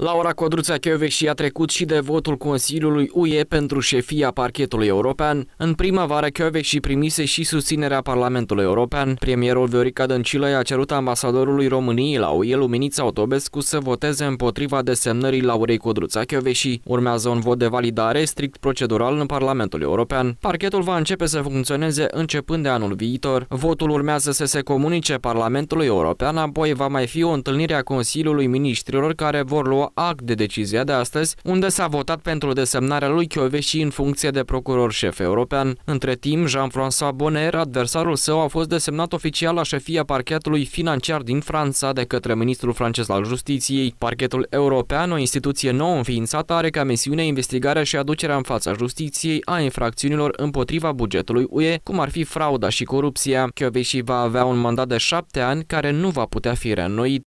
Laura Codruța și a trecut și de votul Consiliului UE pentru șefia parchetului european. În primăvară și primise și susținerea Parlamentului European. Premierul Viorica Dăncilă i-a cerut ambasadorului României la UE Luminița Otobescu să voteze împotriva desemnării Laurei Codruța și Urmează un vot de validare strict procedural în Parlamentul European. Parchetul va începe să funcționeze începând de anul viitor. Votul urmează să se comunice Parlamentului European, apoi va mai fi o întâlnire a Consiliului Ministrilor care vor lua act de decizia de astăzi, unde s-a votat pentru desemnarea lui Chioveși în funcție de procuror șef european. Între timp, Jean-François Bonner, adversarul său, a fost desemnat oficial la șefia parchetului financiar din Franța de către ministrul francez al justiției. Parchetul european, o instituție nouă înființată, are ca misiune investigarea și aducerea în fața justiției a infracțiunilor împotriva bugetului UE, cum ar fi frauda și corupția. Chioveși va avea un mandat de șapte ani care nu va putea fi reînnoit.